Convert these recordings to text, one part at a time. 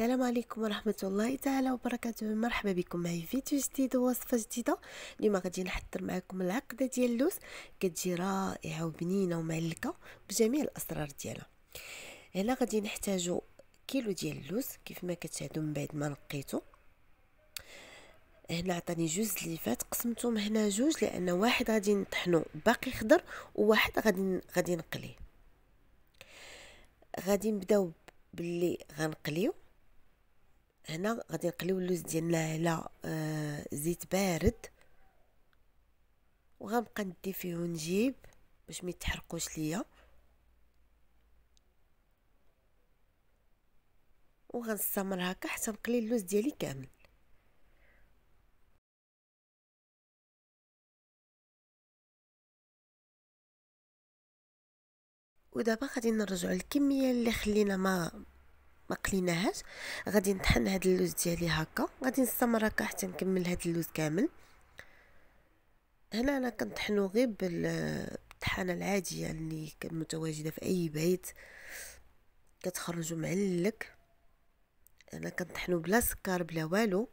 السلام عليكم ورحمة الله تعالى وبركاته مرحبا بكم معي فيديو جديد ووصفة جديدة اليوم غادي نحضر معكم العقدة ديال اللوز كتجي رائعة وبنينة ومعلكة بجميع الأسرار ديالها هنا غادي نحتاجو كيلو ديال اللوز كيف ما كتشاهدو من بعد ما نقيتو هنا عطاني جوج زليفات قسمتهم هنا جوج لان واحد غادي نطحنو باقي خضر وواحد غادي غادي نقليه غادي نبداو باللي غنقليو هنا غادي نقليو اللوز ديالنا على آه زيت بارد وغنبقى ندي فيه ونجيب باش ما يتحرقوش ليا وغنستمر هكا حتى نقلي اللوز ديالي كامل ودابا غادي نرجعو الكميه اللي خلينا ما ما كليناهاش غادي نطحن هاد اللوز ديالي هكا غادي نستمر هكا حتى نكمل هاد اللوز كامل هنا انا كنطحنو غير بالطحانه العاديه اللي متواجده في اي بيت كتخرجو معلك انا كنطحنو بلا سكر بلا والو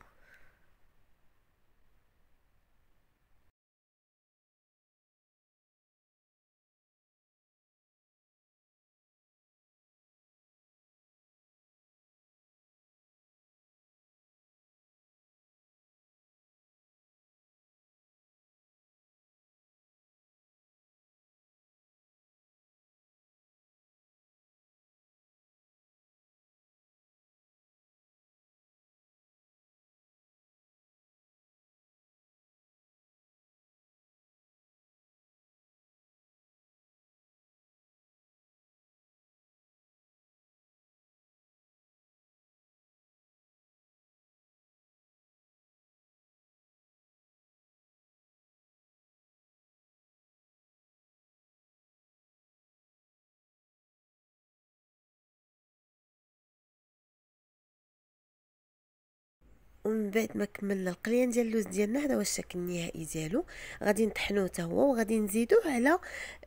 ومن بعد ما كملنا القليان ديال اللوز ديالنا هذا هو الشكل النهائي ديالو غادي نطحنوه حتى هو وغادي نزيدوه على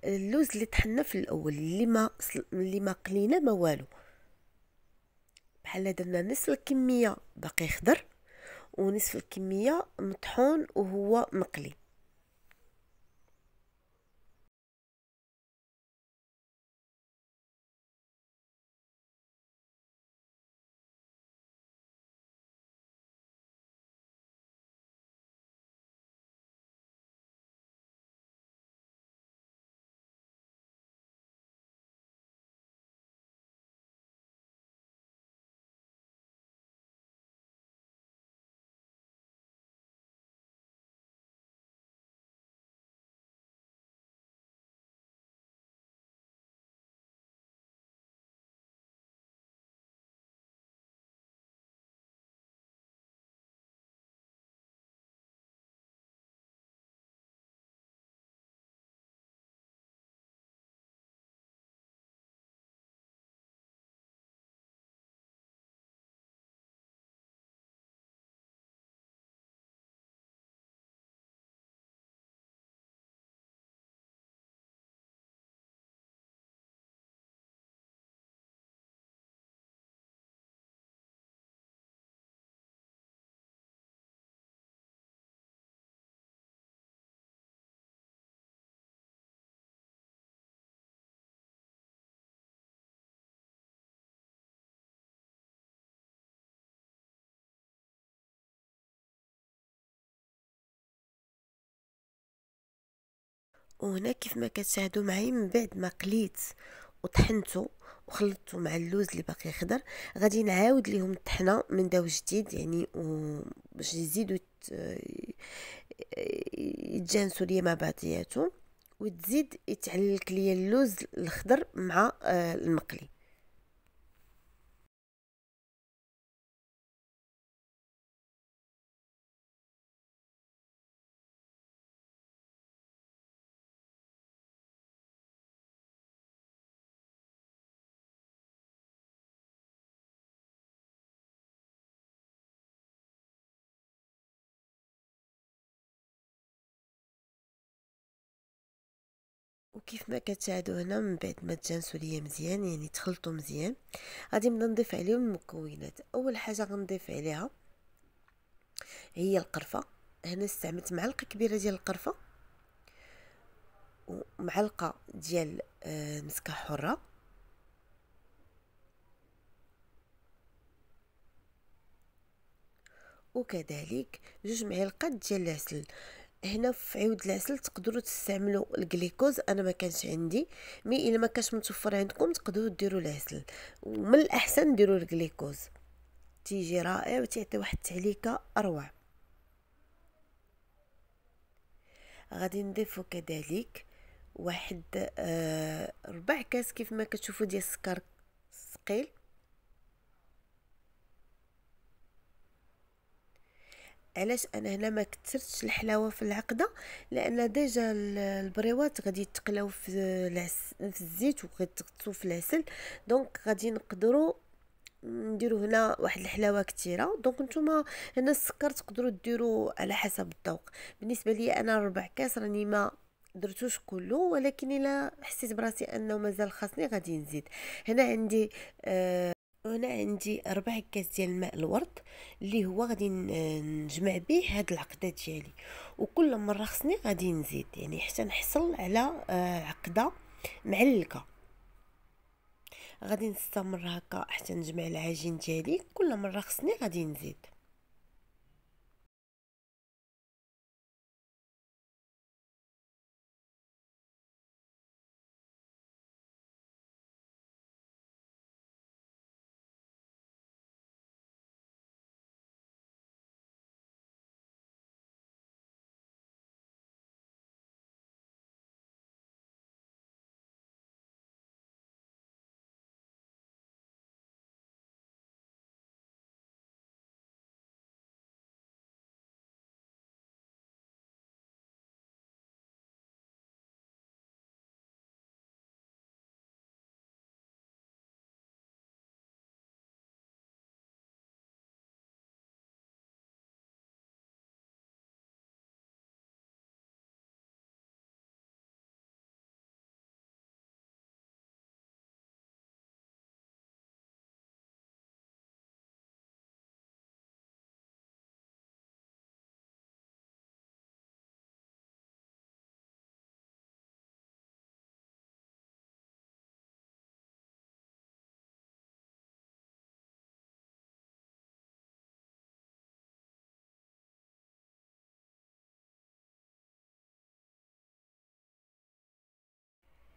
اللوز اللي طحنا في الاول اللي ما اللي ما قلينا ما والو بحال درنا نصف الكميه باقي خضر ونصف الكميه مطحون وهو مقلي وهنا كيف ما كتشاهدوا معايا من بعد ما قليت وطحنته وخلطته مع اللوز اللي باقي خضر غادي نعاود ليهم الطحنه من داو جديد يعني باش يزيدوا يتجانسوا ليا مع بعضياتهم وتزيد يتعلق ليا اللوز الخضر مع آه، المقلي وكيف ما كتعادوا هنا من بعد ما تجانسوا ليا مزيان يعني تخلطوا مزيان غادي نبدا نضيف عليهم المكونات اول حاجه غنضيف عليها هي القرفه هنا استعملت معلقه كبيره ديال القرفه ومعلقه ديال آه، مسكه حره وكذلك جوج معالق ديال العسل هنا في عود العسل تقدروا تستعملوا الجليكوز انا ما كانش عندي مي الا ما كانش متوفر عندكم تقدروا ديروا العسل ومن الاحسن ديروا الجليكوز تيجي رائع وتعطي واحد التعليكه اروع غادي نضيفو كذلك واحد آه ربع كاس كيف ما كتشوفوا ديال السكر ثقيل علاش انا هنا ما كثرتش الحلاوه في العقده لان ديجا البريوات غادي يتقلاو في العسل في الزيت وغيتغطسو في العسل دونك غادي نقدروا نديرو هنا واحد الحلاوه كثيره دونك نتوما هنا السكر تقدروا ديروا على حسب الذوق بالنسبه لي انا ربع كاس راني ما درتوش كله ولكن الا حسيت براسي انه مازال خاصني غادي نزيد هنا عندي آه هنا عندي ربع كاس ديال الماء الورد اللي هو غادي نجمع به هاد العقده ديالي وكل مره خصني غادي نزيد يعني حتى نحصل على آه، عقده معلكه غادي نستمر هكا حتى نجمع العجين ديالي كل مره خصني غادي نزيد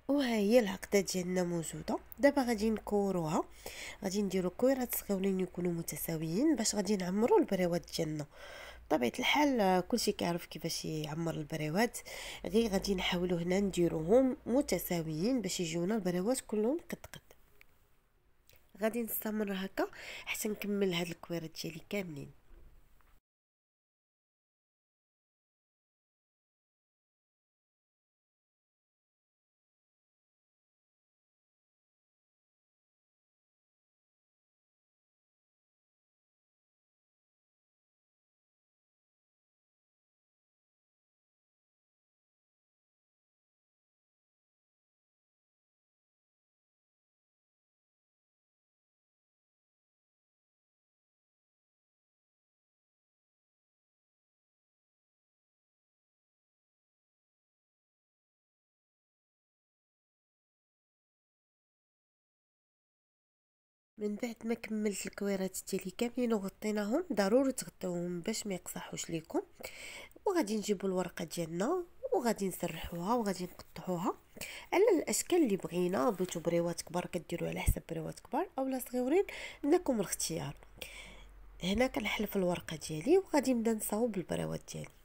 وها هي العقده ديالنا موجوده دابا غادي نكوروها غادي نديرو كويرات صغيورين يكونوا متساويين باش غادي نعمرو البريوات ديالنا بطبيعه الحال كلشي كيعرف كيفاش يعمر البريوات غير غادي نحاولو هنا نديروهم متساويين باش يجيونا البريوات كلهم قد قد غادي نستمر هكا حتى نكمل هاد الكويرات ديالي كاملين من بعد ما كملت الكويرات ديالي كاملين وغطيناهم ضروري تغطيوهم باش ما يقصحوش ليكم وغادي نجيبوا الورقه ديالنا وغادي نسرحوها وغادي نقطعوها على الاشكال اللي بغينا بغيتو بريوات كبار كديروا على حسب بريوات كبار اولا صغيورين لكم الاختيار هنا كنحلف الورقه ديالي وغادي نبدا نصاوب البريوات ديالي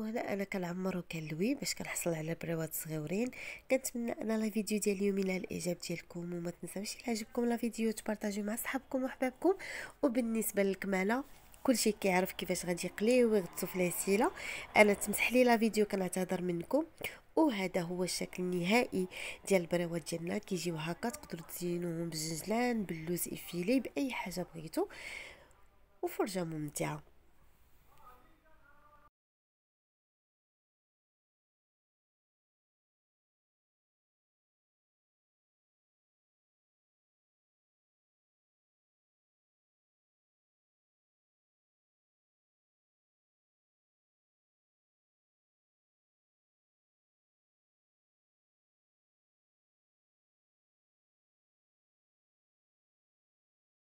وهنا انا كنعمر وكنلوي باش كنحصل على بريوات صغيورين كنتمنى ان لا فيديو ديال اليوم ينال الاعجاب ديالكم وما تنساوش الا عجبكم لا فيديو تبارطاجيو مع صحابكم وحبابكم وبالنسبه للكماله كلشي كيعرف كيفاش غادي يقليه ويغطسو في العسيله انا تمسح لي لا فيديو كنعتذر منكم وهذا هو الشكل النهائي ديال البريوات ديالنا كيجيو هكا تقدروا تزينوهم بالزنجلان باللوز افيلي باي حاجه بغيتو وفرجه ممتعه